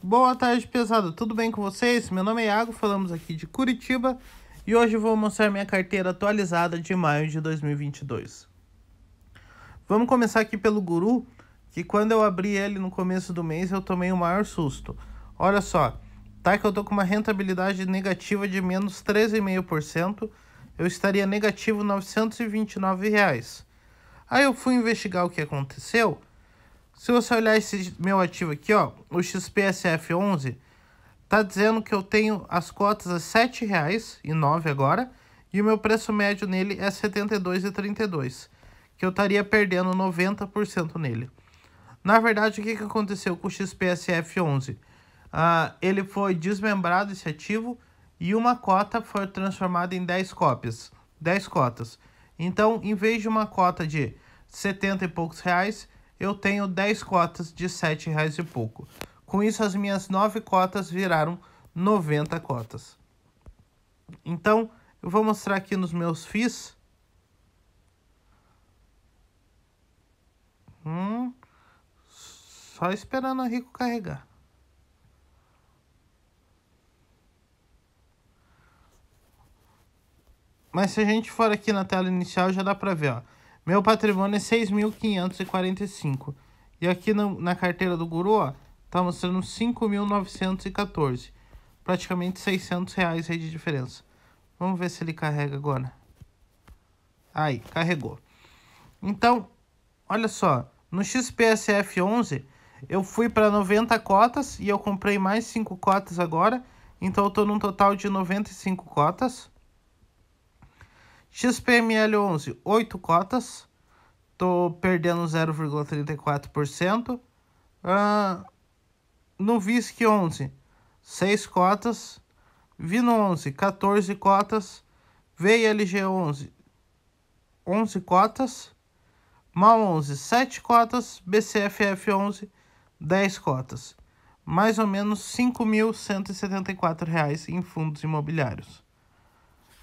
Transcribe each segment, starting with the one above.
Boa tarde, pesado. Tudo bem com vocês? Meu nome é Iago, falamos aqui de Curitiba e hoje vou mostrar minha carteira atualizada de maio de 2022. Vamos começar aqui pelo Guru, que quando eu abri ele no começo do mês eu tomei o maior susto. Olha só, tá que eu tô com uma rentabilidade negativa de menos 13,5%, eu estaria negativo R$ 929. Reais. Aí eu fui investigar o que aconteceu se você olhar esse meu ativo aqui, ó, o XPSF11, tá dizendo que eu tenho as cotas a R$ 7,09 agora e o meu preço médio nele é R$ 72,32, que eu estaria perdendo 90% nele. Na verdade, o que, que aconteceu com o XPSF11? Ah, ele foi desmembrado, esse ativo, e uma cota foi transformada em 10 cópias, 10 cotas. Então, em vez de uma cota de 70 e poucos reais, eu tenho 10 cotas de R$ reais e pouco. Com isso, as minhas 9 cotas viraram 90 cotas. Então, eu vou mostrar aqui nos meus FIIs. Hum, só esperando o Rico carregar. Mas se a gente for aqui na tela inicial, já dá para ver, ó. Meu patrimônio é 6.545. E aqui no, na carteira do Guru, ó, tá mostrando 5.914. Praticamente 600 reais aí de diferença. Vamos ver se ele carrega agora. Aí, carregou. Então, olha só. No XPSF 11, eu fui para 90 cotas e eu comprei mais 5 cotas agora. Então, eu tô num total de 95 cotas. XPML11, 8 cotas. Tô perdendo 0,34%. Uh, ah, no VISC 11, 6 cotas. Vino 11, 14 cotas. VLG 11, 11 cotas. MAL 11, 7 cotas. BCFF 11, 10 cotas. Mais ou menos R$ 5.174 em fundos imobiliários.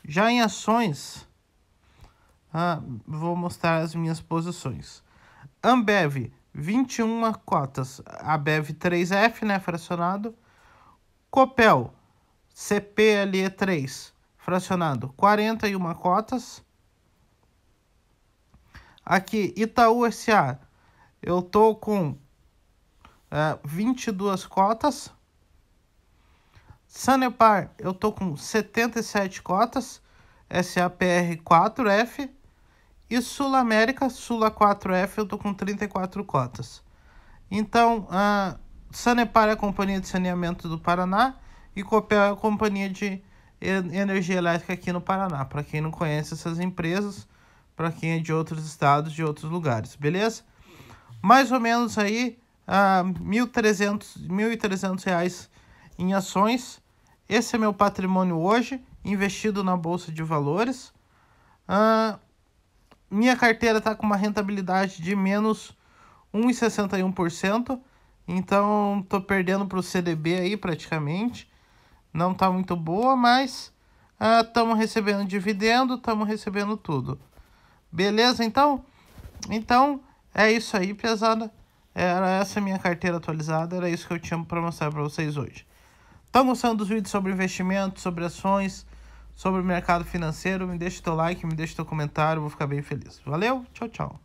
Já em ações, ah, vou mostrar as minhas posições. Ambev, 21 cotas. A Bev 3F, né, fracionado. Copel, CPLE3, fracionado, 41 cotas. Aqui, Itaú SA, eu tô com é, uh, 22 cotas. Sanepar, eu tô com 77 cotas. SAPR4F. E Sul América, Sula 4F, eu tô com 34 cotas. Então, a Sanepar é a Companhia de Saneamento do Paraná e Copel é a Companhia de Energia Elétrica aqui no Paraná. Para quem não conhece essas empresas, para quem é de outros estados, de outros lugares, beleza? Mais ou menos aí, a R$ 1.300 em ações. Esse é meu patrimônio hoje, investido na Bolsa de Valores. Uh, minha carteira está com uma rentabilidade de menos 1,61%. Então estou perdendo para o CDB aí praticamente. Não está muito boa, mas estamos ah, uh, recebendo dividendo, estamos recebendo tudo. Beleza, então? Então é isso aí, pesada. Era essa minha carteira atualizada, era isso que eu tinha para mostrar para vocês hoje. Estão gostando dos vídeos sobre investimentos, sobre ações? sobre o mercado financeiro. Me deixa teu like, me deixa teu comentário, vou ficar bem feliz. Valeu, tchau, tchau.